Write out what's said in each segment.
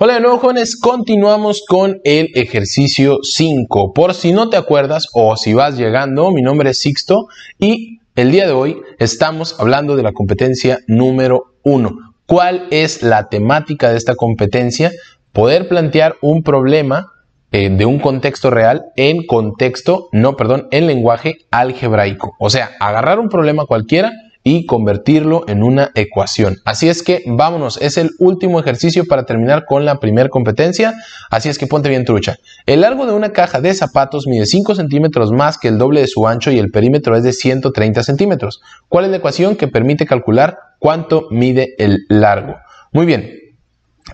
Hola de nuevo jóvenes, continuamos con el ejercicio 5. Por si no te acuerdas o si vas llegando, mi nombre es Sixto y el día de hoy estamos hablando de la competencia número 1. ¿Cuál es la temática de esta competencia? Poder plantear un problema eh, de un contexto real en contexto, no, perdón, en lenguaje algebraico. O sea, agarrar un problema cualquiera y convertirlo en una ecuación. Así es que vámonos, es el último ejercicio para terminar con la primera competencia, así es que ponte bien trucha. El largo de una caja de zapatos mide 5 centímetros más que el doble de su ancho y el perímetro es de 130 centímetros. ¿Cuál es la ecuación que permite calcular cuánto mide el largo? Muy bien,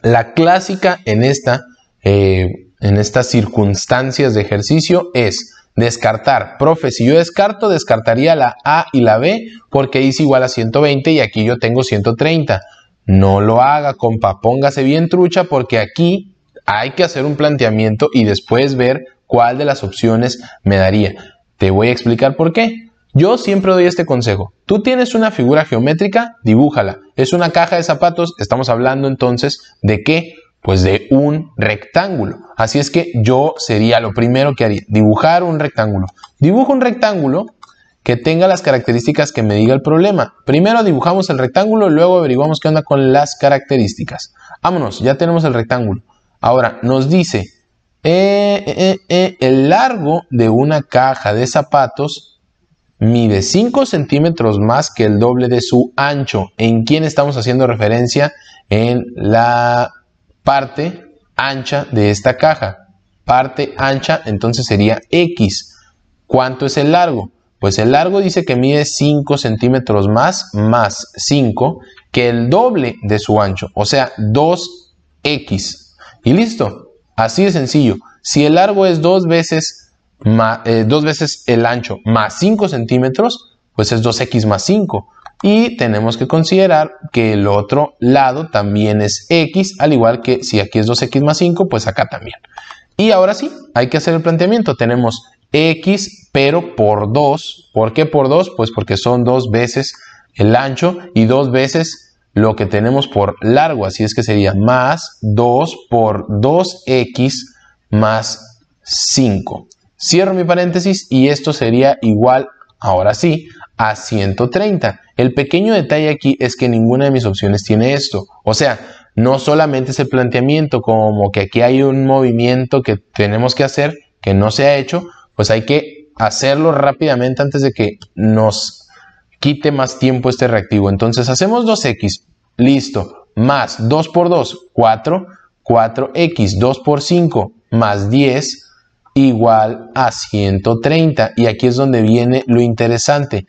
la clásica en, esta, eh, en estas circunstancias de ejercicio es Descartar. Profe, si yo descarto, descartaría la A y la B porque dice igual a 120 y aquí yo tengo 130. No lo haga, compa. Póngase bien trucha porque aquí hay que hacer un planteamiento y después ver cuál de las opciones me daría. Te voy a explicar por qué. Yo siempre doy este consejo. Tú tienes una figura geométrica, dibújala. Es una caja de zapatos, estamos hablando entonces de qué pues de un rectángulo. Así es que yo sería lo primero que haría, dibujar un rectángulo. Dibujo un rectángulo que tenga las características que me diga el problema. Primero dibujamos el rectángulo, luego averiguamos qué onda con las características. Vámonos, ya tenemos el rectángulo. Ahora, nos dice eh, eh, eh, el largo de una caja de zapatos mide 5 centímetros más que el doble de su ancho. ¿En quién estamos haciendo referencia? En la parte ancha de esta caja. Parte ancha entonces sería X. ¿Cuánto es el largo? Pues el largo dice que mide 5 centímetros más, más 5, que el doble de su ancho, o sea, 2X. Y listo, así de sencillo. Si el largo es 2 veces, eh, veces el ancho más 5 centímetros, pues es 2X más 5. Y tenemos que considerar que el otro lado también es x, al igual que si aquí es 2x más 5, pues acá también. Y ahora sí, hay que hacer el planteamiento. Tenemos x, pero por 2. ¿Por qué por 2? Pues porque son dos veces el ancho y dos veces lo que tenemos por largo. Así es que sería más 2 por 2x más 5. Cierro mi paréntesis y esto sería igual, ahora sí, a 130. El pequeño detalle aquí es que ninguna de mis opciones tiene esto. O sea, no solamente es el planteamiento como que aquí hay un movimiento que tenemos que hacer, que no se ha hecho, pues hay que hacerlo rápidamente antes de que nos quite más tiempo este reactivo. Entonces hacemos 2x, listo, más 2 por 2, 4, 4x, 2 por 5, más 10, igual a 130. Y aquí es donde viene lo interesante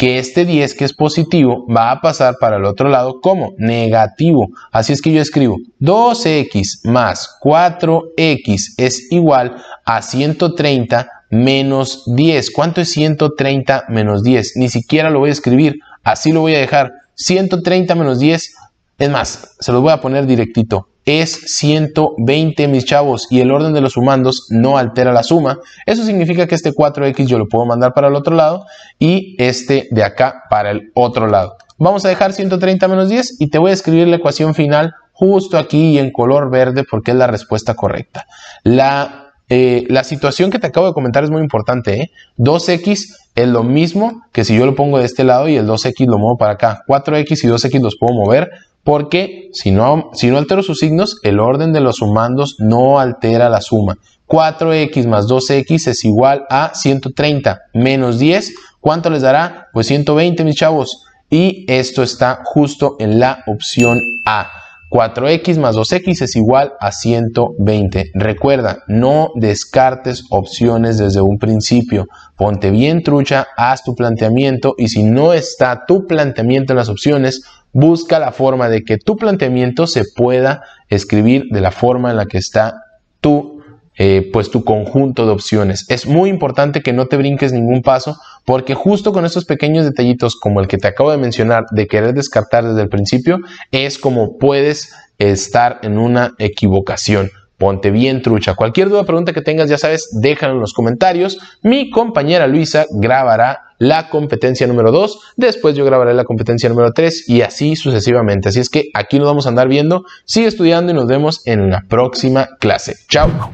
que este 10 que es positivo va a pasar para el otro lado como negativo. Así es que yo escribo 2x más 4x es igual a 130 menos 10. ¿Cuánto es 130 menos 10? Ni siquiera lo voy a escribir, así lo voy a dejar. 130 menos 10, es más, se los voy a poner directito es 120, mis chavos, y el orden de los sumandos no altera la suma. Eso significa que este 4x yo lo puedo mandar para el otro lado y este de acá para el otro lado. Vamos a dejar 130 menos 10 y te voy a escribir la ecuación final justo aquí y en color verde porque es la respuesta correcta. La eh, situación que te acabo de comentar es muy importante. 2 ¿eh? 2x es lo mismo que si yo lo pongo de este lado y el 2x lo muevo para acá. 4x y 2x los puedo mover porque si no, altero sus signos, el orden de los sumandos no altera la suma. 4x más 2x es igual a 130 menos 10. ¿Cuánto les dará? Pues 120, mis chavos. Y esto está justo en la opción A. 4x más 2x es igual a 120. Recuerda, no descartes opciones desde un principio. Ponte bien trucha, haz tu planteamiento y si no está tu planteamiento en las opciones, Busca la forma de que tu planteamiento se pueda escribir de la forma en la que está tu, eh, pues tu conjunto de opciones. Es muy importante que no te brinques ningún paso porque justo con estos pequeños detallitos como el que te acabo de mencionar de querer descartar desde el principio es como puedes estar en una equivocación ponte bien trucha. Cualquier duda pregunta que tengas, ya sabes, déjala en los comentarios. Mi compañera Luisa grabará la competencia número 2, después yo grabaré la competencia número 3 y así sucesivamente. Así es que aquí nos vamos a andar viendo, sigue estudiando y nos vemos en la próxima clase. Chao.